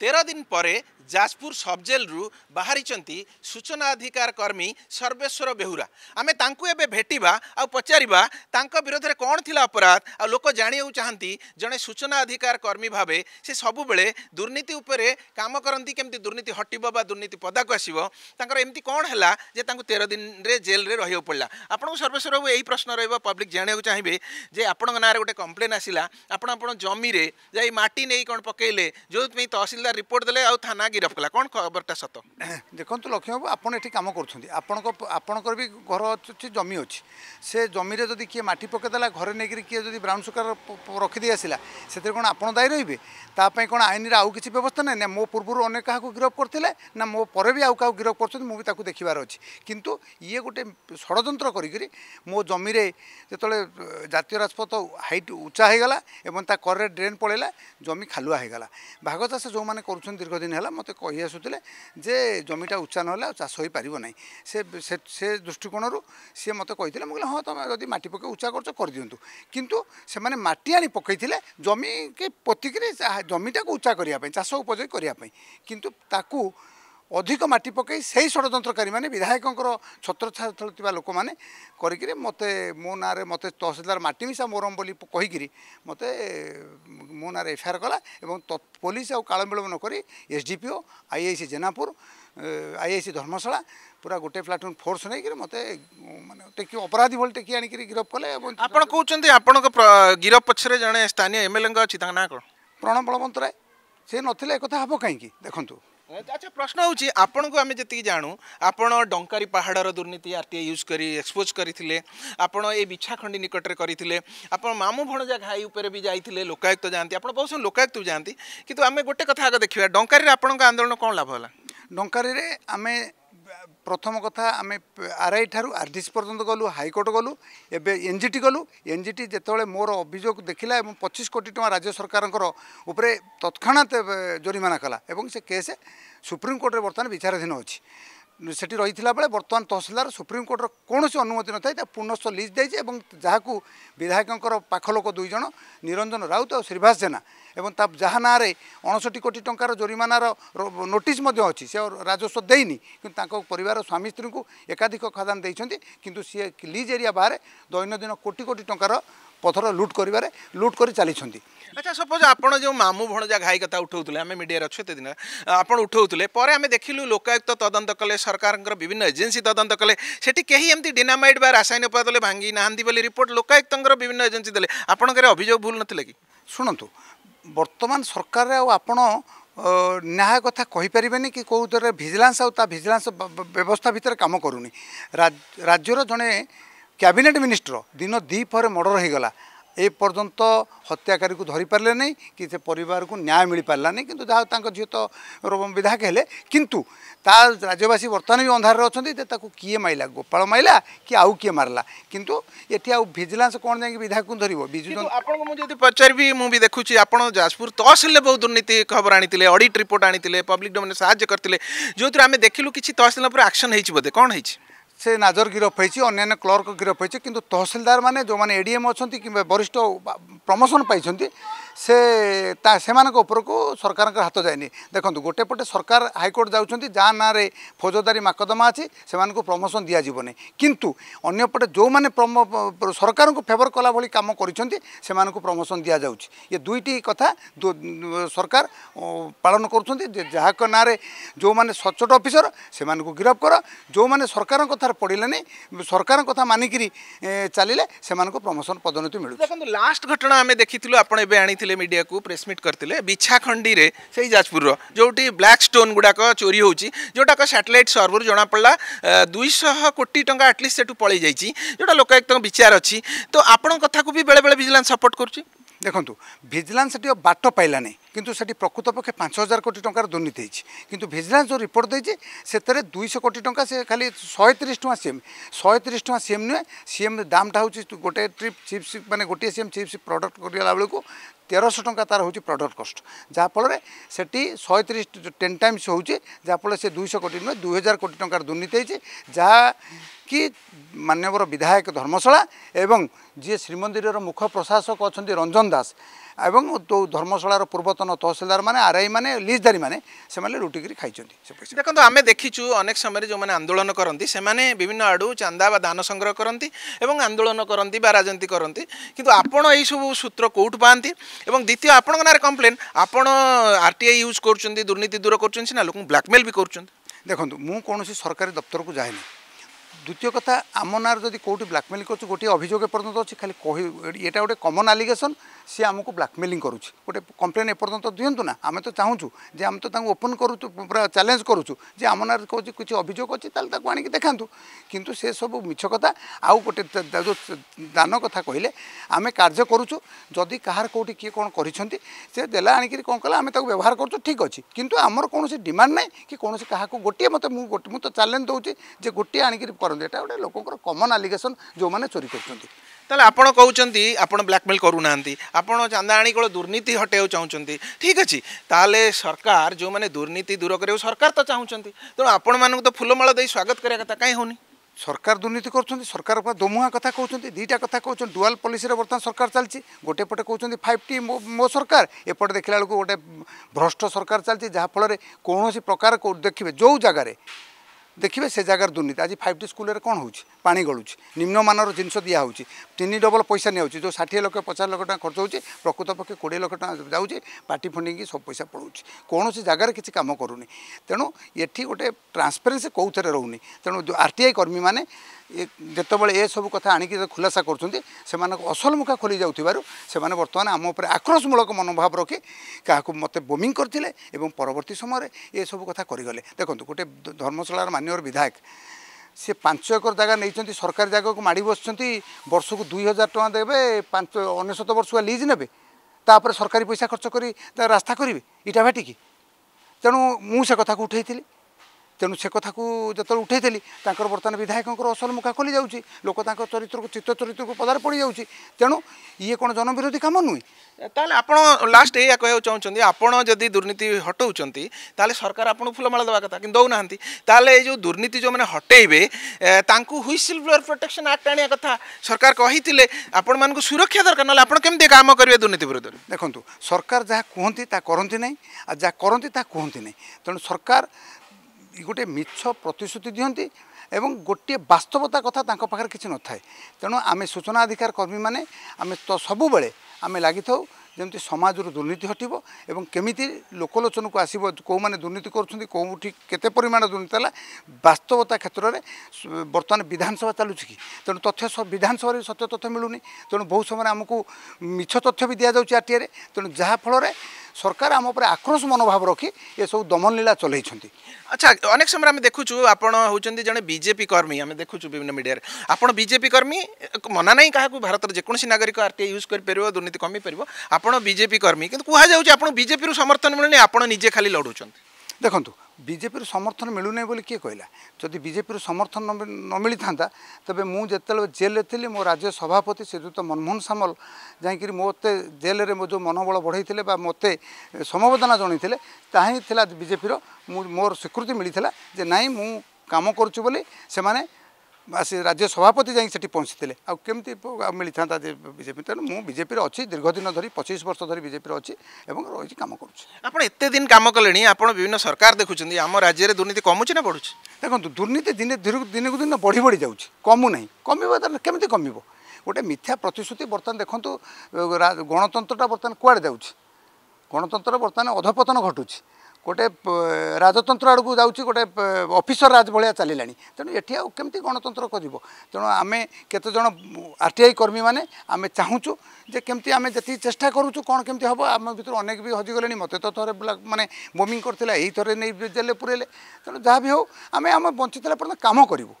तेरह दिन पर ଯାଜପୁର ସବ୍ ଜେଲ୍ରୁ ବାହାରିଛନ୍ତି ସୂଚନାଧିକାର କର୍ମୀ ସର୍ବେଶ୍ୱର ବେହୁରା ଆମେ ତାଙ୍କୁ ଏବେ ଭେଟିବା ଆଉ ପଚାରିବା ତାଙ୍କ ବିରୋଧରେ କ'ଣ ଥିଲା ଅପରାଧ ଆଉ ଲୋକ ଜାଣିବାକୁ ଚାହାନ୍ତି ଜଣେ ସୂଚନା ଅଧିକାର କର୍ମୀ ଭାବେ ସେ ସବୁବେଳେ ଦୁର୍ନୀତି ଉପରେ କାମ କରନ୍ତି କେମିତି ଦୁର୍ନୀତି ହଟିବ ବା ଦୁର୍ନୀତି ପଦାକୁ ଆସିବ ତାଙ୍କର ଏମିତି କ'ଣ ହେଲା ଯେ ତାଙ୍କୁ ତେର ଦିନରେ ଜେଲ୍ରେ ରହିବାକୁ ପଡ଼ିଲା ଆପଣଙ୍କୁ ସର୍ବେଶ୍ୱର ବାବୁ ଏହି ପ୍ରଶ୍ନ ରହିବ ପବ୍ଲିକ୍ ଜାଣିବାକୁ ଚାହିଁବେ ଯେ ଆପଣଙ୍କ ନାଁରେ ଗୋଟେ କମ୍ପ୍ଲେନ୍ ଆସିଲା ଆପଣ ଆପଣ ଜମିରେ ଯାଇ ମାଟି ନେଇ କ'ଣ ପକାଇଲେ ଯେଉଁଥିପାଇଁ ତହସିଲଦାର ରିପୋର୍ଟ ଦେଲେ ଆଉ ଥାନା গিরফ কলা কোন খবরটা সত দেখুন লক্ষ্মীবাবু আপনার এটি কাম করছেন আপনার আপনার বি ঘর অছি জমি অছি সে জমিরে যদি কি মাটি পকাইদেলা ঘরে নেই কি যদি ব্রাউন সুগার রখিদি আসলা সেতরে কোণ আপনার দায়ী রহবে তাপাই কোণ আইনরে আউ কিছু ব্যবস্থা নাই না মো পূর্ব অনেক কাহকু গিরফ করলে না মো পরে বি আউ কাহু গিরফ করছেন মু তাকে দেখবার অছি কিন্তু ইয়ে গোটে ষড়যন্ত্র করি মো জমিরে যেতবে জাতীয় রাজপথ হাইট উঁচা হয়ে গলা এবং তা করের ড্রেন পড়েলা জমি খালুয়া হয়ে গলা ভাগ চাষ যে করছেন দীর্ঘদিন হল মতো ମୋତେ କହି ଆସୁଥିଲେ ଯେ ଜମିଟା ଉଚ୍ଚା ନହେଲେ ଆଉ ଚାଷ ହୋଇପାରିବ ନାହିଁ ସେ ସେ ଦୃଷ୍ଟିକୋଣରୁ ସିଏ ମୋତେ କହିଥିଲେ ମୁଁ କହିଲି ହଁ ତୁମେ ଯଦି ମାଟି ପକାଇ ଉଚ୍ଚା କରୁଛ କରିଦିଅନ୍ତୁ କିନ୍ତୁ ସେମାନେ ମାଟି ଆଣି ପକାଇଥିଲେ ଜମିକି ପୋତିକିରି ଜମିଟାକୁ ଉଚ୍ଚା କରିବା ପାଇଁ ଚାଷ ଉପଯୋଗୀ କରିବା ପାଇଁ କିନ୍ତୁ ତାକୁ ଅଧିକ ମାଟି ପକାଇ ସେହି ଷଡ଼ଯନ୍ତ୍ରକାରୀମାନେ ବିଧାୟକଙ୍କର ଛତ୍ରଛାତ୍ର ଥିବା ଲୋକମାନେ କରିକିରି ମୋତେ ମୋ ନାଁରେ ମୋତେ ତହସିଲଦାର ମାଟି ମିଶା ମୋରମ ବୋଲି କହିକିରି ମୋତେ ମୋ ନାଁରେ ଏଫ୍ଆଇଆର୍ କଲା ଏବଂ ପୋଲିସ ଆଉ କାଳ ବିଳମ୍ବ ନ କରି S D P O I I C Jenapur I I C Dharmasala ପୁରା ଗୋଟେ ପ୍ଲାଟୁନ୍ ଫୋର୍ସ ନେଇକିରି ମୋତେ ମାନେ ଟେକି ଅପରାଧୀ ଭଳି ଟେକି ଆଣିକିରି ଗିରଫ କଲେ ଏବଂ ଆପଣ କହୁଛନ୍ତି ଆପଣଙ୍କ ଗିରଫ ପଛରେ ଜଣେ ସ୍ଥାନୀୟ ଏମ୍ଏଲ୍ଏଙ୍କ ଅଛି ତାଙ୍କ ନାଁ କ'ଣ ପ୍ରଣବ ବଳବନ୍ତ ସେ ନଥିଲେ ଏକଥା ହେବ କାହିଁକି ଦେଖନ୍ତୁ আচ্ছা প্রশ্ন হচ্ছে আপনার আমি যেত জাণু আপনার ডঙ্কারি পাহাড়র দুর্নীতি আরটিআই ইউজ করে এক্সপোজ করে আপনার এই বিছাখণ্ডি নিকটরে করে আপনার মামু ভণজা ঘাই উপরে বি যাই লোকায়ুক্ত যাতে আপনার বহু সময় লোকায়ুক্ত যাতে কিন্তু আমি গোটে কথা আগে দেখা ডঙ্কারি আপনার আন্দোলন কম লাভ হল ডঙ্কারি আমি ପ୍ରଥମ କଥା ଆମେ ଆର୍ ଆଇ ଠାରୁ ଆର୍ ଡି ସି ପର୍ଯ୍ୟନ୍ତ ଗଲୁ ହାଇକୋର୍ଟ ଗଲୁ ଏବେ ଏନ୍ ଜି ଟି ଗଲୁ ଏନ୍ ଜି ଟି ଯେତେବେଳେ ମୋର ଅଭିଯୋଗ ଦେଖିଲା ଏବଂ ପଚିଶ କୋଟି ଟଙ୍କା ରାଜ୍ୟ ସରକାରଙ୍କର ଉପରେ ତତ୍କ୍ଷଣାତ୍ ଜରିମାନା କଲା ଏବଂ ସେ କେସ୍ ସୁପ୍ରିମକୋର୍ଟରେ ବର୍ତ୍ତମାନ ବିଚାରାଧୀନ ଅଛି ସେଠି ରହିଥିଲା ବେଳେ ବର୍ତ୍ତମାନ ତହସିଲଦାର ସୁପ୍ରିମକୋର୍ଟର କୌଣସି ଅନୁମତି ନଥାଏ ତା ପୁନଃ ଲିଜ୍ ଦେଇଛି ଏବଂ ଯାହାକୁ ବିଧାୟକଙ୍କର ପାଖ ଲୋକ ଦୁଇ ଜଣ ନିରଞ୍ଜନ ରାଉତ ଆଉ ଶ୍ରୀଭାସ ଜେନା ଏବଂ ତା ଯାହା ନାଁରେ ଅଣଷଠି କୋଟି ଟଙ୍କାର ଜୋରିମାନାର ନୋଟିସ୍ ମଧ୍ୟ ଅଛି ସେ ରାଜସ୍ୱ ଦେଇନି କିନ୍ତୁ ତାଙ୍କ ପରିବାର ସ୍ୱାମୀ ସ୍ତ୍ରୀଙ୍କୁ ଏକାଧିକ ଖାଦାନ ଦେଇଛନ୍ତି କିନ୍ତୁ ସିଏ ଲିଜ୍ ଏରିଆ ବାହାରେ ଦୈନନ୍ଦିନ କୋଟି କୋଟି ଟଙ୍କାର ପଥର ଲୁଟ୍ କରିବାରେ ଲୁଟ୍ କରି ଚାଲିଛନ୍ତି ଆଚ୍ଛା ସପୋଜ୍ ଆପଣ ଯେଉଁ ମାମୁଁ ଭଣଜା ଘାଇ କଥା ଉଠାଉଥିଲେ ଆମେ ମିଡ଼ିଆରେ ଅଛୁ ଏତେ ଦିନ ଆପଣ ଉଠାଉଥିଲେ ପରେ ଆମେ ଦେଖିଲୁ ଲୋକାୟୁକ୍ତ ତଦନ୍ତ କଲେ ସରକାରଙ୍କର ବିଭିନ୍ନ ଏଜେନ୍ସି ତଦନ୍ତ କଲେ ସେଠି କେହି ଏମିତି ଡିନାମାଇଟ୍ ବା ରାସାୟନିକ ପଦାର୍ଥ ଭାଙ୍ଗି ନାହାନ୍ତି ବୋଲି ରିପୋର୍ଟ ଲୋକାୟୁକ୍ତଙ୍କର ବିଭିନ୍ନ ଏଜେନ୍ସି ଦେଲେ ଆପଣଙ୍କର ଅଭିଯୋଗ ଭୁଲ ନଥିଲେ କି ଶୁଣନ୍ତୁ ବର୍ତ୍ତମାନ ସରକାରରେ ଆଉ ଆପଣ ନ୍ୟାୟ କଥା କହିପାରିବେନି କି କେଉଁଥିରେ ଭିଜିଲାନ୍ସ ଆଉ ତା ଭିଜିଲାନ୍ସ ବ୍ୟବସ୍ଥା ଭିତରେ କାମ କରୁନି ରାଜ୍ୟର ଜଣେ କ୍ୟାବିନେଟ୍ ମିନିଷ୍ଟର ଦିନ ଦ୍ୱିପହରେ ମର୍ଡ଼ର ହୋଇଗଲା ଏ ପର୍ଯ୍ୟନ୍ତ ହତ୍ୟାକାରୀକୁ ଧରିପାରିଲେ ନାହିଁ କି ସେ ପରିବାରକୁ ନ୍ୟାୟ ମିଳିପାରିଲାନି କିନ୍ତୁ ଯାହା ତାଙ୍କ ଝିଅ ତ ବିଧାୟକ ହେଲେ କିନ୍ତୁ ତା ରାଜ୍ୟବାସୀ ବର୍ତ୍ତମାନ ବି ଅନ୍ଧାରରେ ଅଛନ୍ତି ଯେ ତାକୁ କିଏ ମାରିଲା ଗୋପାଳ ମାରିଲା କି ଆଉ କିଏ ମାରିଲା କିନ୍ତୁ ଏଠି ଆଉ ଭିଜିଲାନ୍ସ କ'ଣ ଯାଇକି ବିଧାୟକଙ୍କୁ ଧରିବ ବିଜୁ ଆପଣଙ୍କୁ ମୁଁ ଯଦି ପଚାରିବି ମୁଁ ବି ଦେଖୁଛି ଆପଣ ଯାଜପୁର ତହସିଲରେ ବହୁତ ଦୁର୍ନୀତି ଖବର ଆଣିଥିଲେ ଅଡ଼ିଟ୍ ରିପୋର୍ଟ ଆଣିଥିଲେ ପବ୍ଲିକ ଡୋମେନ୍ ସାହାଯ୍ୟ କରିଥିଲେ ଯେଉଁଥିରେ ଆମେ ଦେଖିଲୁ କିଛି ତହସିଲ ଉପରେ ଆକ୍ସନ୍ ହେଇଛି ବୋଧେ କ'ଣ ହେଇଛି ସେ ନାଜର ଗିରଫ ହୋଇଛି ଅନ୍ୟାନ୍ୟ କ୍ଲର୍କ ଗିରଫ ହୋଇଛି କିନ୍ତୁ ତହସିଲଦାର ମାନେ ଯେଉଁମାନେ ଏ ଡି ଏମ୍ ଅଛନ୍ତି କିମ୍ବା ବରିଷ୍ଠ ପ୍ରମୋସନ୍ ପାଇଛନ୍ତି ସେ ତା ସେମାନଙ୍କ ଉପରକୁ ସରକାରଙ୍କର ହାତ ଯାଏନି ଦେଖନ୍ତୁ ଗୋଟେ ପଟେ ସରକାର ହାଇକୋର୍ଟ ଯାଉଛନ୍ତି ଯାହା ନାଁରେ ଫୌଜଦାରୀ ମାକଦମା ଅଛି ସେମାନଙ୍କୁ ପ୍ରମୋସନ୍ ଦିଆଯିବନି କିନ୍ତୁ ଅନ୍ୟପଟେ ଯେଉଁମାନେ ସରକାରଙ୍କୁ ଫେଭର କଲା ଭଳି କାମ କରିଛନ୍ତି ସେମାନଙ୍କୁ ପ୍ରମୋସନ୍ ଦିଆଯାଉଛି ଏ ଦୁଇଟି କଥା ସରକାର ପାଳନ କରୁଛନ୍ତି ଯାହାଙ୍କ ନାଁରେ ଯେଉଁମାନେ ସଚ୍ଚୋଟ ଅଫିସର ସେମାନଙ୍କୁ ଗିରଫ କର ଯେଉଁମାନେ ସରକାରଙ୍କ କଥାରେ ପଡ଼ିଲେନି ସରକାରଙ୍କ କଥା ମାନିକିରି ଚାଲିଲେ ସେମାନଙ୍କୁ ପ୍ରମୋସନ୍ ପଦୋନ୍ନତି ମିଳୁଛି ଦେଖନ୍ତୁ ଲାଷ୍ଟ ଘଟଣା ଆମେ ଦେଖିଥିଲୁ ଆପଣ ଏବେ ଆଣିଥିଲେ आसते मीडिया को प्रेसमिट करते विछाखंडी से जाजपुर जोटि ब्लाक स्टोन गुड़ाक चोरी जोटाक साटेलाइट सर्वर जना पड़ा दुईश कोटी टाँग आटलिस्ट सेठ पलि जाइए लोकायुक्त विचार अच्छी तो आपण कथ भी बेले बेले भिजिला सपोर्ट कर देखो भिजिलान्स बाट पाइलानी কিন্তু সেটি প্রকৃতপক্ষে পাঁচ হাজার কোটি টাকার দুর্নীতি হয়েছে কিন্তু ভিজিলান্স যে রিপোর্ট দিয়েছে সেতরে দুইশো কোটি টাকা সে খালি শহে তিরিশ টাকা সিএম শহে তিরিশ টাকা সিএম নুহে সিএম দামটা হচ্ছে গোটে ট্রিপ চিপস মানে গোটিয়ে সিএম চিপস প্রডক্ট করা বেড়ে তেরশহ টাকা তার হচ্ছে প্রডক্ট কষ্ট যাফলে সেটি শহে তিরিশ টেন টাইমস হচ্ছে যাফলে সে দুইশো কোটি নুহে দুই হাজার কোটি টাকার দুর্নীতি হয়েছে যা କି ମାନ୍ୟବର ବିଧାୟକ ଧର୍ମଶାଳା ଏବଂ ଯିଏ ଶ୍ରୀମନ୍ଦିରର ମୁଖ୍ୟ ପ୍ରଶାସକ ଅଛନ୍ତି ରଞ୍ଜନ ଦାସ ଏବଂ ଯେଉଁ ଧର୍ମଶାଳାର ପୂର୍ବତନ ତହସିଲଦାରମାନେ ଆର୍ ଆଇ ମାନେ ଲିଜଧାରୀ ସେମାନେ ଲୁଟିକିରି ଖାଇଛନ୍ତି ସେ ଦେଖନ୍ତୁ ଆମେ ଦେଖିଛୁ ଅନେକ ସମୟରେ ଯେଉଁମାନେ ଆନ୍ଦୋଳନ କରନ୍ତି ସେମାନେ ବିଭିନ୍ନ ଆଡ଼ୁ ଚାନ୍ଦା ବା ଦାନ ସଂଗ୍ରହ କରନ୍ତି ଏବଂ ଆନ୍ଦୋଳନ କରନ୍ତି ବା ରାଜନୀତି କରନ୍ତି କିନ୍ତୁ ଆପଣ ଏହିସବୁ ସୂତ୍ର କେଉଁଠୁ ପାଆନ୍ତି ଏବଂ ଦ୍ୱିତୀୟ ଆପଣଙ୍କ ନାଁରେ କମ୍ପ୍ଲେନ୍ ଆପଣ ଆର୍ ଟି ଆଇ ୟୁଜ୍ କରୁଛନ୍ତି ଦୁର୍ନୀତି ଦୂର କରୁଛନ୍ତି ସିନା ଲୋକଙ୍କୁ ବ୍ଲାକମେଲ୍ ବି କରୁଛନ୍ତି ଦେଖନ୍ତୁ ମୁଁ କୌଣସି ସରକାରୀ ଦପ୍ତରକୁ ଯାଏନି দ্বিতীয় কথা আম নাঁর যদি কেউটি ব্ল্যাকমেলিং করছে গোটিয়ে অভিযোগ এপর্যন্ত অছি খালি কহি এটা গোটে কমন আলিগেসন সি আমি ব্ল্যাকমেলিং করুছি গোটে কমপ্লেন এপর্যন্ত দিও না আমি তো চাহুছু যে আমি তো তাকে ওপেন করুছু পুরা চ্যালেঞ্জ করুছু যে আম নাঁর কৌছি কিছু অভিযোগ অছি তাহলে তাকে আনিকি দেখাতু কিন্তু সে সব মিছ কথা আউ গোটে যে দান কথা কহিলে আমি কার্য করুছু যদি কাহার কেউটি কি কোণ করছেন সে দেলা আনিকি কোণ কলা আমি তাকে ব্যবহার করছু ঠিক অছি কিন্তু আমার কোণী ডিমান্ড নাই কি কোণী কাহাকে গোটিয়ে মতো মু তো চ্যালেঞ্জ দৌছি যে গোটিয়ে আনিকি করতে करा गोटे लोक कमन आलिगेसन जो मैंने चोरी करते आप कहते आप ब्लाकमेल करूना आप चंदा आनीकोल दुर्नीति हटे चाहूँ ठीक अच्छे ताले सरकार जो मैंने दुर्नीति दूर कर सरकार तो चाहते तेनाली तो फुलमा दे स्वागत करा कथा कहीं हूँ सरकार दुर्नीति कर सरकार दोमुहा कथ कौन दुईटा कथ कौन डुआल पलिस बर्तमान सरकार चलती गोटे पटे कौन फाइव टी मो सरकार एपटे देखला बेलू गोटे भ्रष्ट सरकार चलती जहाँफल कौन सी प्रकार देखिए जो जगार দেখবে সে জায়গার দুর্নীতি আজ ফাইভ টি স্কুলের কম হচ্ছে পা গলুছি নিম্নমানর জিনিস দিয়া হচ্ছে তিন ডবল পয়সা নিয়ে হচ্ছে যে ষাঠিয়ে লক্ষ পচাশ লক্ষ টাকা খরচ হচ্ছে প্রকৃত পক্ষে কোড়িয়ে লক্ষ টাকা যাচ্ছে পার্টি ফন্ডিং সব পয়সা পড়ুছে কৌশি জায়গার কিছু কাম করুনি তেণু এটি গোটে ট্রান্সপারেন্সি কেউথে রুনি তেণু আরটিআই কর্মী মানে ଯେତେବେଳେ ଏସବୁ କଥା ଆଣିକି ଖୁଲାସା କରୁଛନ୍ତି ସେମାନଙ୍କ ଅସଲ ମୁଖା ଖୋଲି ଯାଉଥିବାରୁ ସେମାନେ ବର୍ତ୍ତମାନ ଆମ ଉପରେ ଆକ୍ରୋଶମୂଳକ ମନୋଭାବ ରଖି କାହାକୁ ମୋତେ ବୋମିଂ କରିଥିଲେ ଏବଂ ପରବର୍ତ୍ତୀ ସମୟରେ ଏସବୁ କଥା କରିଗଲେ ଦେଖନ୍ତୁ ଗୋଟେ ଧର୍ମଶାଳାର ମାନ୍ୟବର ବିଧାୟକ ସେ ପାଞ୍ଚ ଏକର ଜାଗା ନେଇଛନ୍ତି ସରକାରୀ ଜାଗାକୁ ମାଡ଼ି ବସିଛନ୍ତି ବର୍ଷକୁ ଦୁଇ ହଜାର ଟଙ୍କା ଦେବେ ପାଞ୍ଚ ଅନେଶତ ବର୍ଷୁଆ ଲିଜ୍ ନେବେ ତାପରେ ସରକାରୀ ପଇସା ଖର୍ଚ୍ଚ କରି ରାସ୍ତା କରିବେ ଇଟା ଭାଟିକି ତେଣୁ ମୁଁ ସେ କଥାକୁ ଉଠାଇଥିଲି ତେଣୁ ସେ କଥାକୁ ଯେତେବେଳେ ଉଠାଇଥିଲି ତାଙ୍କର ବର୍ତ୍ତମାନ ବିଧାୟକଙ୍କର ଅସଲ ମୁଖା ଖୋଲି ଯାଉଛି ଲୋକ ତାଙ୍କ ଚରିତ୍ରକୁ ଚିତ୍ତ ଚରିତ୍ରକୁ ପଦାରେ ପଡ଼ିଯାଉଛି ତେଣୁ ଇଏ କ'ଣ ଜନବିରୋଧୀ କାମ ନୁହେଁ ତାହେଲେ ଆପଣ ଲାଷ୍ଟ ଏଇଆ କହିବାକୁ ଚାହୁଁଛନ୍ତି ଆପଣ ଯଦି ଦୁର୍ନୀତି ହଟାଉଛନ୍ତି ତାହେଲେ ସରକାର ଆପଣଙ୍କୁ ଫୁଲମାଳ ଦେବା କଥା କିନ୍ତୁ ଦେଉନାହାନ୍ତି ତାହେଲେ ଏଇ ଯେଉଁ ଦୁର୍ନୀତି ଯେଉଁମାନେ ହଟେଇବେ ତାଙ୍କୁ ହୁଇସିଲ୍ ବ୍ଲୋୟର୍ ପ୍ରୋଟେକ୍ସନ୍ ଆକ୍ଟ ଆଣିବା କଥା ସରକାର କହିଥିଲେ ଆପଣମାନଙ୍କୁ ସୁରକ୍ଷା ଦରକାର ନହେଲେ ଆପଣ କେମିତି କାମ କରିବେ ଦୁର୍ନୀତି ବିରୋଧରେ ଦେଖନ୍ତୁ ସରକାର ଯାହା କୁହନ୍ତି ତାହା କରନ୍ତି ନାହିଁ ଆଉ ଯାହା କରନ୍ତି ତାହା କୁହନ୍ତି ନାହିଁ ତେଣୁ ସରକାର ଗୋଟିଏ ମିଛ ପ୍ରତିଶ୍ରୁତି ଦିଅନ୍ତି ଏବଂ ଗୋଟିଏ ବାସ୍ତବତା କଥା ତାଙ୍କ ପାଖରେ କିଛି ନଥାଏ ତେଣୁ ଆମେ ସୂଚନା ଅଧିକାର କର୍ମୀମାନେ ଆମେ ତ ସବୁବେଳେ ଆମେ ଲାଗିଥାଉ ଯେମିତି ସମାଜରୁ ଦୁର୍ନୀତି ହଟିବ ଏବଂ କେମିତି ଲୋକଲୋଚନକୁ ଆସିବ କେଉଁମାନେ ଦୁର୍ନୀତି କରୁଛନ୍ତି କେଉଁଠି କେତେ ପରିମାଣର ଦୁର୍ନୀତି ହେଲା ବାସ୍ତବତା କ୍ଷେତ୍ରରେ ବର୍ତ୍ତମାନ ବିଧାନସଭା ଚାଲୁଛି କି ତେଣୁ ତଥ୍ୟ ବିଧାନସଭାରେ ସତ୍ୟ ତଥ୍ୟ ମିଳୁନି ତେଣୁ ବହୁ ସମୟରେ ଆମକୁ ମିଛ ତଥ୍ୟ ବି ଦିଆଯାଉଛି ଆର୍ଟିଆରେ ତେଣୁ ଯାହାଫଳରେ সরকার আম উপরে আক্রোশ মনোভাব রখি এসব দমনলীলা চলাইছেন আচ্ছা অনেক সময় আমি দেখুছু আপনার হচ্ছেন জন বিজেপি কর্মী আমি দেখুছু বিভিন্ন মিডিয়ার আপনার বিজেপি কর্মী মনা নাই কাহকু ভারতের যেকোন নাগরিক আরটিআই ইউজ করে পার দুর্নীতি কমি পার আপনার বিজেপি কর্মী কিন্তু কুহযাচ্ছে আপনার বিজেপি সমর্থন মিলুনি আপনার নিজে খালি লড়ুচ্ছেন দেখুন ବିଜେପିରୁ ସମର୍ଥନ ମିଳୁନାହିଁ ବୋଲି କିଏ କହିଲା ଯଦି ବିଜେପିରୁ ସମର୍ଥନ ନ ମିଳିଥାନ୍ତା ତେବେ ମୁଁ ଯେତେବେଳେ ଜେଲ୍ରେ ଥିଲି ମୋ ରାଜ୍ୟ ସଭାପତି ଶ୍ରୀଯୁକ୍ତ ମନମୋହନ ସାମଲ ଯାଇକରି ମୋତେ ଜେଲ୍ରେ ମୋ ଯେଉଁ ମନୋବଳ ବଢ଼େଇଥିଲେ ବା ମୋତେ ସମବେଦନା ଜଣାଇଥିଲେ ତାହା ହିଁ ଥିଲା ବିଜେପିର ମୁଁ ମୋର ସ୍ୱୀକୃତି ମିଳିଥିଲା ଯେ ନାଇଁ ମୁଁ କାମ କରୁଛୁ ବୋଲି ସେମାନେ ଆସି ରାଜ୍ୟ ସଭାପତି ଯାଇକି ସେଠି ପହଞ୍ଚିଥିଲେ ଆଉ କେମିତି ମିଳିଥାନ୍ତା ବିଜେପି ତେଣୁ ମୁଁ ବିଜେପିରେ ଅଛି ଦୀର୍ଘଦିନ ଧରି ପଚିଶ ବର୍ଷ ଧରି ବିଜେପିରେ ଅଛି ଏବଂ ରହିଛି କାମ କରୁଛି ଆପଣ ଏତେ ଦିନ କାମ କଲେଣି ଆପଣ ବିଭିନ୍ନ ସରକାର ଦେଖୁଛନ୍ତି ଆମ ରାଜ୍ୟରେ ଦୁର୍ନୀତି କମୁଛି ନା ବଢ଼ୁଛି ଦେଖନ୍ତୁ ଦୁର୍ନୀତି ଦିନେ ଦିନକୁ ଦିନ ବଢ଼ି ବଢ଼ି ଯାଉଛି କମୁନାହିଁ କମିବ ତାହେଲେ କେମିତି କମିବ ଗୋଟେ ମିଥ୍ୟା ପ୍ରତିଶ୍ରୁତି ବର୍ତ୍ତମାନ ଦେଖନ୍ତୁ ଗଣତନ୍ତ୍ରଟା ବର୍ତ୍ତମାନ କୁଆଡ଼େ ଯାଉଛି ଗଣତନ୍ତ୍ର ବର୍ତ୍ତମାନ ଅଧପତନ ଘଟୁଛି ଗୋଟେ ରାଜତନ୍ତ୍ର ଆଡ଼କୁ ଯାଉଛି ଗୋଟେ ଅଫିସର ରାଜ ଭଳିଆ ଚାଲିଲାଣି ତେଣୁ ଏଠି ଆଉ କେମିତି ଗଣତନ୍ତ୍ର କରିବ ତେଣୁ ଆମେ କେତେଜଣ ଆର୍ ଟି ଆଇ କର୍ମୀମାନେ ଆମେ ଚାହୁଁଛୁ ଯେ କେମିତି ଆମେ ଯେତିକି ଚେଷ୍ଟା କରୁଛୁ କ'ଣ କେମିତି ହେବ ଆମ ଭିତରୁ ଅନେକ ବି ହଜିଗଲେଣି ମୋତେ ତ ଥରେ ମାନେ ବୋମିଂ କରିଥିଲା ଏଇ ଥରେ ନେଇ ଜେଲ୍ରେ ପୁରେଇଲେ ତେଣୁ ଯାହା ବି ହେଉ ଆମେ ଆମ ବଞ୍ଚିଥିଲା ପର୍ଯ୍ୟନ୍ତ କାମ କରିବୁ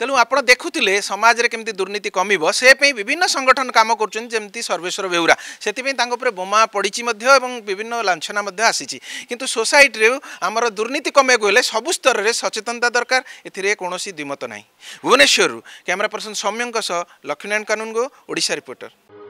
ତେଣୁ ଆପଣ ଦେଖୁଥିଲେ ସମାଜରେ କେମିତି ଦୁର୍ନୀତି କମିବ ସେ ପାଇଁ ବିଭିନ୍ନ ସଂଗଠନ କାମ କରୁଛନ୍ତି ଯେମିତି ସର୍ବେଶ୍ୱର ବେହୁରା ସେଥିପାଇଁ ତାଙ୍କ ଉପରେ ବୋମା ପଡ଼ିଛି ମଧ୍ୟ ଏବଂ ବିଭିନ୍ନ ଲାଞ୍ଛନା ମଧ୍ୟ ଆସିଛି କିନ୍ତୁ ସୋସାଇଟିରୁ ଆମର ଦୁର୍ନୀତି କମେଇବାକୁ ହେଲେ ସବୁ ସ୍ତରରେ ସଚେତନତା ଦରକାର ଏଥିରେ କୌଣସି ଦ୍ୱିମତ ନାହିଁ ଭୁବନେଶ୍ୱରରୁ କ୍ୟାମେରା ପର୍ସନ୍ ସୌମ୍ୟଙ୍କ ସହ ଲକ୍ଷ୍ମୀନାରାୟଣ କାନୁନଗୋ ଓଡ଼ିଶା ରିପୋର୍ଟର